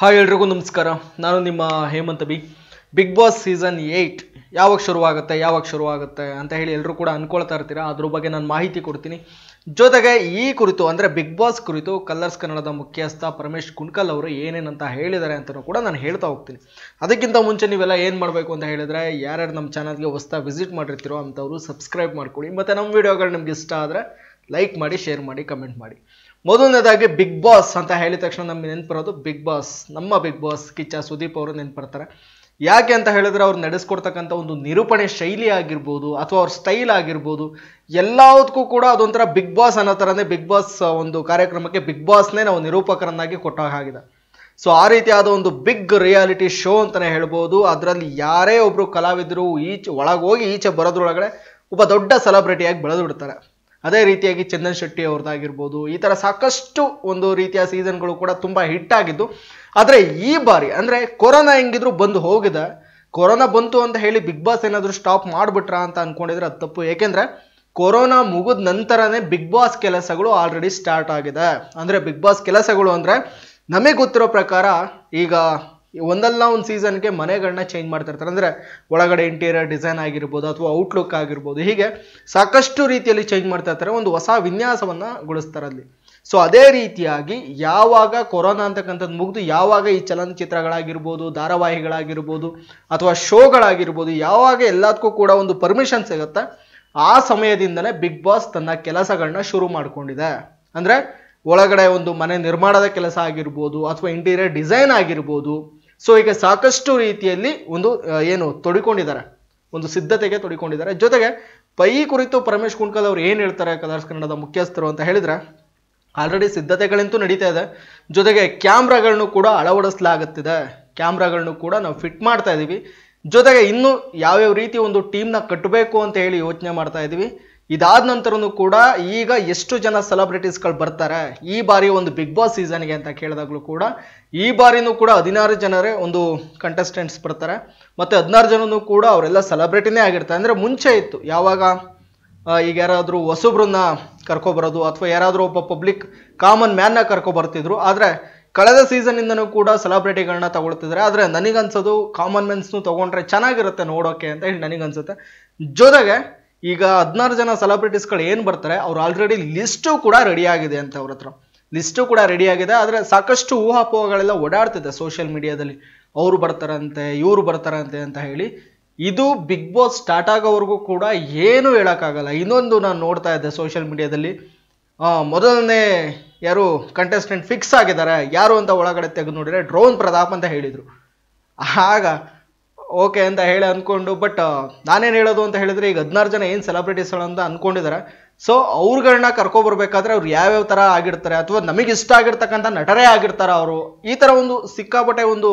hi ಎಲ್ರಿಗೂ ನಮಸ್ಕಾರ ನಾನು ನಿಮ್ಮ Hemanth B Bigg Boss season eight ಯಾವಾಗ ಶುರುವಾಗುತ್ತೆ ಯಾವಾಗ ಶುರುವಾಗುತ್ತೆ ಅಂತ ಹೇಳಿ ಎಲ್ಲರೂ ಕೂಡ ಅಂದ್ಕೊಳ್ತಾ ಇರ್ತೀರಾ ಅದ್ರ ಬಗ್ಗೆ ನಾನು ಮಾಹಿತಿ ಕೊಡ್ತೀನಿ ಜೊತೆಗೆ ಈ ಕುರಿತು ಅಂದರೆ ಬಿಗ್ ಬಾಸ್ ಕುರಿತು ಕಲ್ಲರ್ಸ್ ಕನ್ನಡದ ಮುಖ್ಯಸ್ಥ ಪರಮೇಶ್ ಕುಣ್ಕಲ್ ಅವರು ಏನೇನಂತ ಹೇಳಿದ್ದಾರೆ ಅಂತಲೂ ಕೂಡ ನಾನು ಹೇಳ್ತಾ ಹೋಗ್ತೀನಿ ಅದಕ್ಕಿಂತ ಮುಂಚೆ ನೀವೆಲ್ಲ ಏನು ಮಾಡಬೇಕು ಅಂತ ಹೇಳಿದರೆ ಯಾರ್ಯಾರು ನಮ್ಮ ಚಾನಲ್ಗೆ ಹೊಸ್ತಾ ವಿಸಿಟ್ ಮಾಡಿರ್ತೀರೋ ಅಂಥವ್ರು ಸಬ್ಸ್ಕ್ರೈಬ್ ಮಾಡ್ಕೊಳ್ಳಿ ಮತ್ತು ನಮ್ಮ ವೀಡಿಯೋಗಳು ನಿಮ್ಗೆ ಇಷ್ಟ ಆದರೆ ಲೈಕ್ ಮಾಡಿ ಶೇರ್ ಮಾಡಿ ಕಮೆಂಟ್ ಮಾಡಿ ಮೊದಲನೇದಾಗಿ ಬಿಗ್ ಬಾಸ್ ಅಂತ ಹೇಳಿದ ತಕ್ಷಣ ನಮಗೆ ನೆನ್ಪು ಬಿಗ್ ಬಾಸ್ ನಮ್ಮ ಬಿಗ್ ಬಾಸ್ ಕಿಚ್ಚ ಸುದೀಪ್ ಅವರು ನೆನ್ಪಡ್ತಾರೆ ಯಾಕೆ ಅಂತ ಹೇಳಿದ್ರೆ ಅವ್ರು ನಡೆಸ್ಕೊಡ್ತಕ್ಕಂಥ ಒಂದು ನಿರೂಪಣೆ ಶೈಲಿ ಆಗಿರ್ಬೋದು ಅಥವಾ ಅವ್ರ ಸ್ಟೈಲ್ ಆಗಿರ್ಬೋದು ಎಲ್ಲದಕ್ಕೂ ಕೂಡ ಅದೊಂಥರ ಬಿಗ್ ಬಾಸ್ ಅನ್ನೋ ಥರನೇ ಬಿಗ್ ಬಾಸ್ ಒಂದು ಕಾರ್ಯಕ್ರಮಕ್ಕೆ ಬಿಗ್ ಬಾಸ್ನೇ ನಾವು ನಿರೂಪಕರನ್ನಾಗಿ ಕೊಟ್ಟಾಗಿದೆ ಸೊ ಆ ರೀತಿಯಾದ ಒಂದು ಬಿಗ್ ರಿಯಾಲಿಟಿ ಶೋ ಅಂತಲೇ ಹೇಳ್ಬೋದು ಅದರಲ್ಲಿ ಯಾರೇ ಒಬ್ಬರು ಕಲಾವಿದರು ಈಚೆ ಒಳಗೋಗಿ ಈಚೆ ಬರೋದ್ರೊಳಗಡೆ ಒಬ್ಬ ದೊಡ್ಡ ಸೆಲೆಬ್ರಿಟಿಯಾಗಿ ಬೆಳೆದು ಬಿಡ್ತಾರೆ ಅದೇ ರೀತಿಯಾಗಿ ಚಂದನ್ ಶೆಟ್ಟಿ ಅವ್ರದ್ದಾಗಿರ್ಬೋದು ಈ ಥರ ಸಾಕಷ್ಟು ಒಂದು ರೀತಿಯ ಸೀಸನ್ಗಳು ಕೂಡ ತುಂಬ ಹಿಟ್ ಆಗಿದ್ದು ಆದರೆ ಈ ಬಾರಿ ಅಂದರೆ ಕೊರೋನಾ ಹೆಂಗಿದ್ರು ಬಂದು ಹೋಗಿದೆ ಕೊರೋನಾ ಬಂತು ಅಂತ ಹೇಳಿ ಬಿಗ್ ಬಾಸ್ ಏನಾದರೂ ಸ್ಟಾಪ್ ಮಾಡಿಬಿಟ್ರಾ ಅಂತ ಅಂದ್ಕೊಂಡಿದ್ರೆ ಅದು ತಪ್ಪು ಏಕೆಂದರೆ ಕೊರೋನಾ ಮುಗಿದ ನಂತರನೇ ಬಿಗ್ ಬಾಸ್ ಕೆಲಸಗಳು ಆಲ್ರೆಡಿ ಸ್ಟಾರ್ಟ್ ಆಗಿದೆ ಅಂದರೆ ಬಿಗ್ ಬಾಸ್ ಕೆಲಸಗಳು ಅಂದರೆ ನಮಗೆ ಗೊತ್ತಿರೋ ಪ್ರಕಾರ ಈಗ ಒಂದಲ್ಲ ಒಂದು ಸೀಸನ್ಗೆ ಮನೆಗಳನ್ನ ಚೇಂಜ್ ಮಾಡ್ತಿರ್ತಾರೆ ಅಂದರೆ ಒಳಗಡೆ ಇಂಟೀರಿಯರ್ ಡಿಸೈನ್ ಆಗಿರ್ಬೋದು ಅಥವಾ ಔಟ್ಲುಕ್ ಆಗಿರ್ಬೋದು ಹೀಗೆ ಸಾಕಷ್ಟು ರೀತಿಯಲ್ಲಿ ಚೇಂಜ್ ಮಾಡ್ತಾ ಇರ್ತಾರೆ ಒಂದು ಹೊಸ ವಿನ್ಯಾಸವನ್ನು ಗೊಳಿಸ್ತಾರೆ ಅಲ್ಲಿ ಸೊ ಅದೇ ರೀತಿಯಾಗಿ ಯಾವಾಗ ಕೊರೋನಾ ಅಂತಕ್ಕಂಥದ್ದು ಮುಗಿದು ಯಾವಾಗ ಈ ಚಲನಚಿತ್ರಗಳಾಗಿರ್ಬೋದು ಧಾರಾವಾಹಿಗಳಾಗಿರ್ಬೋದು ಅಥವಾ ಶೋಗಳಾಗಿರ್ಬೋದು ಯಾವಾಗ ಎಲ್ಲದಕ್ಕೂ ಕೂಡ ಒಂದು ಪರ್ಮಿಷನ್ ಸಿಗುತ್ತೆ ಆ ಸಮಯದಿಂದಲೇ ಬಿಗ್ ಬಾಸ್ ತನ್ನ ಕೆಲಸಗಳನ್ನ ಶುರು ಮಾಡಿಕೊಂಡಿದೆ ಅಂದರೆ ಒಳಗಡೆ ಒಂದು ಮನೆ ನಿರ್ಮಾಣದ ಕೆಲಸ ಆಗಿರ್ಬೋದು ಅಥವಾ ಇಂಟೀರಿಯರ್ ಡಿಸೈನ್ ಆಗಿರ್ಬೋದು ಸೊ ಈಗ ಸಾಕಷ್ಟು ರೀತಿಯಲ್ಲಿ ಒಂದು ಏನು ತೊಡಿಕೊಂಡಿದ್ದಾರೆ ಒಂದು ಸಿದ್ಧತೆಗೆ ತೊಡಿಕೊಂಡಿದ್ದಾರೆ ಜೊತೆಗೆ ಪೈ ಕುರಿತು ಪರಮೇಶ್ ಕುಣ್ಕಲ್ ಅವರು ಏನು ಹೇಳ್ತಾರೆ ಕಲರ್ಸ್ ಕನ್ನಡದ ಮುಖ್ಯಸ್ಥರು ಅಂತ ಹೇಳಿದ್ರೆ ಆಲ್ರೆಡಿ ಸಿದ್ಧತೆಗಳಂತೂ ನಡೀತಾ ಇದೆ ಜೊತೆಗೆ ಕ್ಯಾಮ್ರಾಗಳನ್ನು ಕೂಡ ಅಳವಡಿಸಲಾಗುತ್ತಿದೆ ಕ್ಯಾಮ್ರಾಗಳನ್ನು ಕೂಡ ನಾವು ಫಿಟ್ ಮಾಡ್ತಾ ಇದ್ದೀವಿ ಜೊತೆಗೆ ಇನ್ನೂ ಯಾವ್ಯಾವ ರೀತಿ ಒಂದು ಟೀಮ್ನ ಕಟ್ಟಬೇಕು ಅಂತ ಹೇಳಿ ಯೋಚನೆ ಮಾಡ್ತಾ ಇದ್ದೀವಿ ಇದಾದ ನಂತರನು ಕೂಡ ಈಗ ಎಷ್ಟು ಜನ ಸೆಲೆಬ್ರಿಟೀಸ್ಗಳು ಬರ್ತಾರೆ ಈ ಬಾರಿ ಒಂದು ಬಿಗ್ ಬಾಸ್ ಸೀಸನ್ಗೆ ಅಂತ ಕೇಳಿದಾಗಲೂ ಕೂಡ ಈ ಬಾರಿನೂ ಕೂಡ ಹದಿನಾರು ಜನರೇ ಒಂದು ಕಂಟೆಸ್ಟೆಂಟ್ಸ್ ಬರ್ತಾರೆ ಮತ್ತು ಹದಿನಾರು ಜನನು ಕೂಡ ಅವರೆಲ್ಲ ಸೆಲೆಬ್ರಿಟಿನೇ ಆಗಿರ್ತಾರೆ ಅಂದರೆ ಮುಂಚೆ ಇತ್ತು ಯಾವಾಗ ಈಗ ಯಾರಾದರೂ ಹೊಸುಬ್ರನ್ನ ಕರ್ಕೊಬರೋದು ಅಥವಾ ಯಾರಾದರೂ ಒಬ್ಬ ಪಬ್ಲಿಕ್ ಕಾಮನ್ ಮ್ಯಾನ್ನ ಕರ್ಕೊಬರ್ತಿದ್ರು ಆದರೆ ಕಳೆದ ಸೀಸನಿಂದನೂ ಕೂಡ ಸೆಲೆಬ್ರಿಟಿಗಳನ್ನ ತಗೊಳ್ತಿದ್ದಾರೆ ಆದರೆ ನನಗನ್ಸೋದು ಕಾಮನ್ ಮೆನ್ಸ್ನು ತೊಗೊಂಡ್ರೆ ಚೆನ್ನಾಗಿರುತ್ತೆ ನೋಡೋಕ್ಕೆ ಅಂತ ಹೇಳಿ ನನಗನ್ಸುತ್ತೆ ಜೊತೆಗೆ ಈಗ ಹದಿನಾರು ಜನ ಸೆಲೆಬ್ರಿಟೀಸ್ಗಳು ಏನು ಬರ್ತಾರೆ ಅವ್ರು ಆಲ್ರೆಡಿ ಲಿಸ್ಟು ಕೂಡ ರೆಡಿ ಆಗಿದೆ ಅಂತ ಅವ್ರ ಹತ್ರ ಲಿಸ್ಟು ಕೂಡ ರೆಡಿ ಆಗಿದೆ ಆದರೆ ಸಾಕಷ್ಟು ಊಹಾಪೋಹಗಳೆಲ್ಲ ಓಡಾಡ್ತಿದೆ ಸೋಷಿಯಲ್ ಮೀಡಿಯಾದಲ್ಲಿ ಅವರು ಬರ್ತಾರಂತೆ ಇವರು ಬರ್ತಾರಂತೆ ಅಂತ ಹೇಳಿ ಇದು ಬಿಗ್ ಬಾಸ್ ಸ್ಟಾರ್ಟ್ ಆಗೋವರೆಗೂ ಕೂಡ ಏನು ಹೇಳೋಕ್ಕಾಗಲ್ಲ ಇನ್ನೊಂದು ನಾನು ನೋಡ್ತಾ ಇದ್ದೆ ಸೋಷಿಯಲ್ ಮೀಡಿಯಾದಲ್ಲಿ ಮೊದಲನೇ ಯಾರು ಕಂಟೆಸ್ಟೆಂಟ್ ಫಿಕ್ಸ್ ಆಗಿದ್ದಾರೆ ಯಾರು ಅಂತ ಒಳಗಡೆ ತೆಗೆದು ನೋಡಿದರೆ ಡ್ರೋನ್ ಪ್ರತಾಪ್ ಅಂತ ಹೇಳಿದರು ಆಗ ಓಕೆ ಅಂತ ಹೇಳಿ ಅಂದ್ಕೊಂಡು ಬಟ್ ನಾನೇನು ಹೇಳೋದು ಅಂತ ಹೇಳಿದರೆ ಈಗ ಹದಿನಾರು ಜನ ಏನು ಸೆಲೆಬ್ರಿಟೀಸ್ಗಳು ಅಂತ ಅಂದ್ಕೊಂಡಿದ್ದಾರೆ ಸೊ ಅವ್ರುಗಳನ್ನ ಕರ್ಕೊಬರ್ಬೇಕಾದ್ರೆ ಅವ್ರು ಯಾವ್ಯಾವ ಥರ ಆಗಿರ್ತಾರೆ ಅಥವಾ ನಮಗೆ ಇಷ್ಟ ಆಗಿರ್ತಕ್ಕಂಥ ನಟರೇ ಆಗಿರ್ತಾರೆ ಅವರು ಈ ಥರ ಒಂದು ಸಿಕ್ಕಾಪಟ್ಟೆ ಒಂದು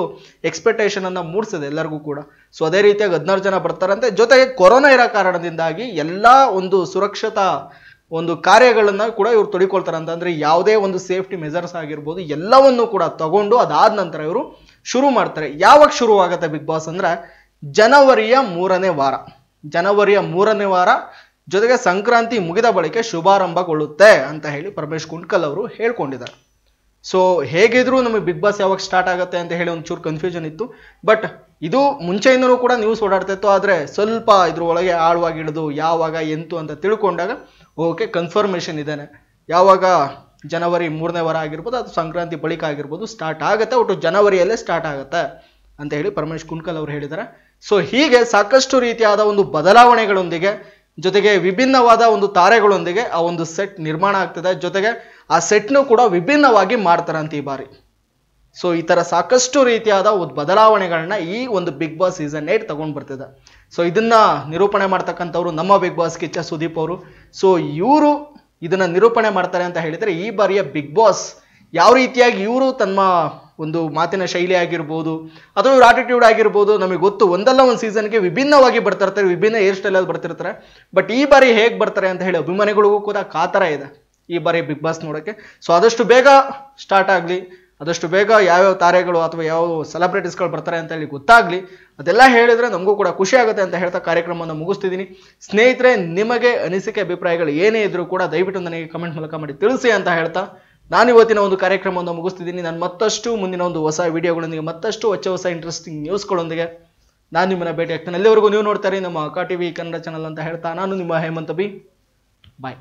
ಎಕ್ಸ್ಪೆಕ್ಟೇಷನನ್ನು ಮೂಡಿಸಿದೆ ಎಲ್ಲರಿಗೂ ಕೂಡ ಸೊ ಅದೇ ರೀತಿಯಾಗಿ ಹದಿನಾರು ಜನ ಬರ್ತಾರಂತೆ ಜೊತೆಗೆ ಕೊರೋನಾ ಇರೋ ಕಾರಣದಿಂದಾಗಿ ಎಲ್ಲ ಒಂದು ಸುರಕ್ಷತಾ ಒಂದು ಕಾರ್ಯಗಳನ್ನು ಕೂಡ ಇವರು ತೊಡಿಕೊಳ್ತಾರೆ ಅಂತಂದರೆ ಯಾವುದೇ ಒಂದು ಸೇಫ್ಟಿ ಮೆಜರ್ಸ್ ಆಗಿರ್ಬೋದು ಎಲ್ಲವನ್ನು ಕೂಡ ತಗೊಂಡು ಅದಾದ ನಂತರ ಇವರು ಶುರು ಮಾಡ್ತಾರೆ ಯಾವಾಗ ಶುರುವಾಗುತ್ತೆ ಬಿಗ್ ಬಾಸ್ ಅಂದ್ರೆ ಜನವರಿಯ ಮೂರನೇ ವಾರ ಜನವರಿಯ ಮೂರನೇ ವಾರ ಜೊತೆಗೆ ಸಂಕ್ರಾಂತಿ ಮುಗಿದ ಬಳಿಕ ಶುಭಾರಂಭಗೊಳ್ಳುತ್ತೆ ಅಂತ ಹೇಳಿ ಪರಮೇಶ್ ಕುಂಡ್ಕಲ್ ಅವರು ಹೇಳ್ಕೊಂಡಿದ್ದಾರೆ ಸೊ ಹೇಗಿದ್ರು ನಮಗೆ ಬಿಗ್ ಬಾಸ್ ಯಾವಾಗ ಸ್ಟಾರ್ಟ್ ಆಗುತ್ತೆ ಅಂತ ಹೇಳಿ ಒಂಚೂರು ಕನ್ಫ್ಯೂಷನ್ ಇತ್ತು ಬಟ್ ಇದು ಮುಂಚೆಯಿಂದನೂ ಕೂಡ ನ್ಯೂಸ್ ಓಡಾಡ್ತಾ ಇತ್ತು ಆದರೆ ಸ್ವಲ್ಪ ಇದ್ರೊಳಗೆ ಆಳವಾಗಿ ಹಿಡಿದು ಯಾವಾಗ ಎಂತು ಅಂತ ತಿಳ್ಕೊಂಡಾಗ ಓಕೆ ಕನ್ಫರ್ಮೇಷನ್ ಇದ್ದಾನೆ ಯಾವಾಗ ಜನವರಿ ಮೂರನೇ ವಾರ ಆಗಿರ್ಬೋದು ಅಥವಾ ಸಂಕ್ರಾಂತಿ ಬಳಿಕ ಆಗಿರ್ಬೋದು ಸ್ಟಾರ್ಟ್ ಆಗುತ್ತೆ ಒಟ್ಟು ಜನವರಿಯಲ್ಲೇ ಸ್ಟಾರ್ಟ್ ಆಗುತ್ತೆ ಅಂತ ಹೇಳಿ ಪರಮೇಶ್ ಕುಣ್ಕಲ್ ಅವರು ಹೇಳಿದ್ದಾರೆ ಸೊ ಹೀಗೆ ಸಾಕಷ್ಟು ರೀತಿಯಾದ ಒಂದು ಬದಲಾವಣೆಗಳೊಂದಿಗೆ ಜೊತೆಗೆ ವಿಭಿನ್ನವಾದ ಒಂದು ತಾರೆಗಳೊಂದಿಗೆ ಆ ಒಂದು ಸೆಟ್ ನಿರ್ಮಾಣ ಆಗ್ತದೆ ಜೊತೆಗೆ ಆ ಸೆಟ್ನು ಕೂಡ ವಿಭಿನ್ನವಾಗಿ ಅಂತ ಈ ಬಾರಿ ಸೊ ಈ ಥರ ಸಾಕಷ್ಟು ರೀತಿಯಾದ ಒಂದು ಬದಲಾವಣೆಗಳನ್ನ ಈ ಒಂದು ಬಿಗ್ ಬಾಸ್ ಸೀಸನ್ ಏಟ್ ತಗೊಂಡು ಬರ್ತಿದೆ ಸೊ ಇದನ್ನ ನಿರೂಪಣೆ ಮಾಡ್ತಕ್ಕಂಥವ್ರು ನಮ್ಮ ಬಿಗ್ ಬಾಸ್ ಕಿಚ್ಚ ಸುದೀಪ್ ಅವರು ಸೊ ಇವರು ಇದನ್ನ ನಿರೂಪಣೆ ಮಾಡ್ತಾರೆ ಅಂತ ಹೇಳಿದರೆ ಈ ಬಾರಿಯ ಬಿಗ್ ಬಾಸ್ ಯಾವ ರೀತಿಯಾಗಿ ಇವರು ತಮ್ಮ ಒಂದು ಮಾತಿನ ಶೈಲಿ ಆಗಿರ್ಬೋದು ಅಥವಾ ಇವ್ರ ಆಟಿಟ್ಯೂಡ್ ಆಗಿರ್ಬೋದು ನಮಗೆ ಗೊತ್ತು ಒಂದಲ್ಲ ಒಂದು ಸೀಸನ್ಗೆ ವಿಭಿನ್ನವಾಗಿ ಬರ್ತಿರ್ತಾರೆ ವಿಭಿನ್ನ ಏರ್ ಸ್ಟೈಲಲ್ಲಿ ಬರ್ತಿರ್ತಾರೆ ಬಟ್ ಈ ಬಾರಿ ಹೇಗೆ ಬರ್ತಾರೆ ಅಂತ ಹೇಳಿ ಅಭಿಮಾನಿಗಳಿಗೂ ಕೂಡ ಕಾತರ ಇದೆ ಈ ಬಾರಿ ಬಿಗ್ ಬಾಸ್ ನೋಡೋಕ್ಕೆ ಸೊ ಆದಷ್ಟು ಬೇಗ ಸ್ಟಾರ್ಟ್ ಆಗಲಿ ಆದಷ್ಟು ಬೇಗ ಯಾವ್ಯಾವ ತಾರೆಗಳು ಅಥವಾ ಯಾವ ಸೆಲೆಬ್ರಿಟೀಸ್ಗಳು ಬರ್ತಾರೆ ಅಂತ ಹೇಳಿ ಗೊತ್ತಾಗ್ಲಿ ಅದೆಲ್ಲ ಹೇಳಿದ್ರೆ ನಮಗೂ ಕೂಡ ಖುಷಿ ಆಗುತ್ತೆ ಅಂತ ಹೇಳ್ತಾ ಕಾರ್ಯಕ್ರಮವನ್ನು ಮುಗಿಸ್ತಿದ್ದೀನಿ ಸ್ನೇಹಿತರೆ ನಿಮಗೆ ಅನಿಸಿಕೆ ಅಭಿಪ್ರಾಯಗಳು ಏನೇ ಇದ್ದರೂ ಕೂಡ ದಯವಿಟ್ಟು ನನಗೆ ಕಮೆಂಟ್ ಮೂಲಕ ಮಾಡಿ ತಿಳಿಸಿ ಅಂತ ಹೇಳ್ತಾ ನಾನು ಇವತ್ತಿನ ಒಂದು ಕಾರ್ಯಕ್ರಮವನ್ನು ಮುಗಿಸ್ತಿದ್ದೀನಿ ನಾನು ಮತ್ತಷ್ಟು ಮುಂದಿನ ಒಂದು ಹೊಸ ವಿಡಿಯೋಗಳೊಂದಿಗೆ ಮತ್ತಷ್ಟು ಹೊಚ್ಚ ಹೊಸ ಇಂಟ್ರೆಸ್ಟಿಂಗ್ ನ್ಯೂಸ್ಗಳೊಂದಿಗೆ ನಾನು ನಿಮ್ಮನ್ನ ಭೇಟಿ ಆಗ್ತೇನೆ ಅಲ್ಲಿವರೆಗೂ ನೀವು ನೋಡ್ತಾರೆ ನಮ್ಮ ಅಕಾ ಟಿವಿ ಕನ್ನಡ ಚಾನಲ್ ಅಂತ ಹೇಳ್ತಾ ನಾನು ನಿಮ್ಮ ಹೇಮಂತ ಬಿ ಬಾಯ್